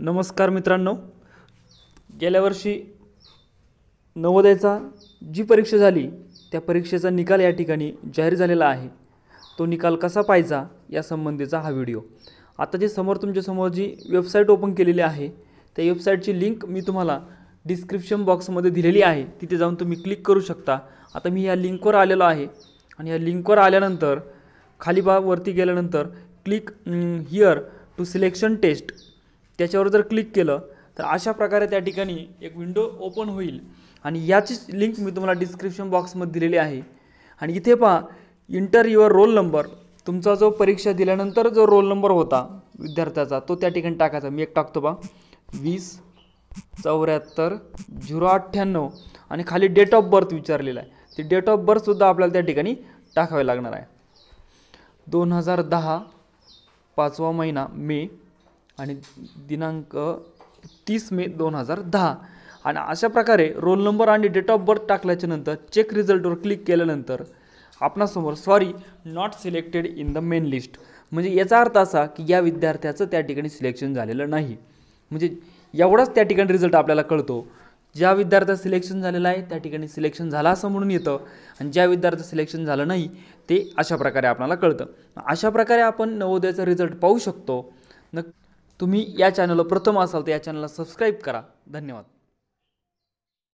नमस्कार मित्रांनो गेल्या वर्षी नवोदयचा जी परीक्षा झाली त्या परीक्षेचा निकाल या ठिकाणी जाहीर झालेला आहे तो निकाल कसा पाहिजा या संबंधीचा हा व्हिडिओ आता जे समोर तुमच्यासमोर जी वेबसाईट ओपन केलेली आहे त्या वेबसाईटची लिंक मी तुम्हाला डिस्क्रिप्शन बॉक्समध्ये दिलेली आहे तिथे जाऊन तुम्ही क्लिक करू शकता आता मी या लिंकवर आलेलो आहे आणि या लिंकवर आल्यानंतर खाली बावरती गेल्यानंतर click here to selection test त्याच्यावर जर क्लिक केलं तर अशा प्रकारे त्या ठिकाणी एक विंडो ओपन होईल आणि याचीच लिंक मी तुम्हाला डिस्क्रिप्शन बॉक्समध्ये दिलेली आहे आणि इथे पहा इंटर युअर रोल नंबर तुमचा जो परीक्षा दिल्यानंतर जो रोल नंबर होता विद्यार्थ्याचा तो त्या ठिकाणी टाकायचा मी एक टाकतो पहा वीस चौऱ्याहत्तर झिरो अठ्ठ्याण्णव आणि खाली डेट ऑफ बर्थ विचारलेला आहे ते डेट ऑफ बर्थसुद्धा आपल्याला त्या ठिकाणी टाकावे लागणार आहे दोन हजार दहा पाचवा महिना मे आणि दिनांक तीस मे दोन हजार दहा आणि अशा प्रकारे रोल नंबर आणि डेट ऑफ बर्थ नंतर चेक रिझल्टवर क्लिक केल्यानंतर आपणासमोर sorry not selected in the main list म्हणजे याचा अर्थ असा की या विद्यार्थ्याचं त्या ठिकाणी सिलेक्शन झालेलं नाही म्हणजे एवढाच त्या ठिकाणी रिझल्ट आपल्याला कळतो ज्या विद्यार्थ्याचं सिलेक्शन झालेलं आहे त्या ठिकाणी सिलेक्शन झाला असं म्हणून येतं आणि ज्या विद्यार्थ्याचं सिलेक्शन झालं नाही ते अशा प्रकारे आपल्याला कळतं अशा प्रकारे आपण नवोदयाचा रिझल्ट पाहू शकतो न तुम्ही या चॅनलला प्रथम असाल तर या चॅनलला सबस्क्राईब करा धन्यवाद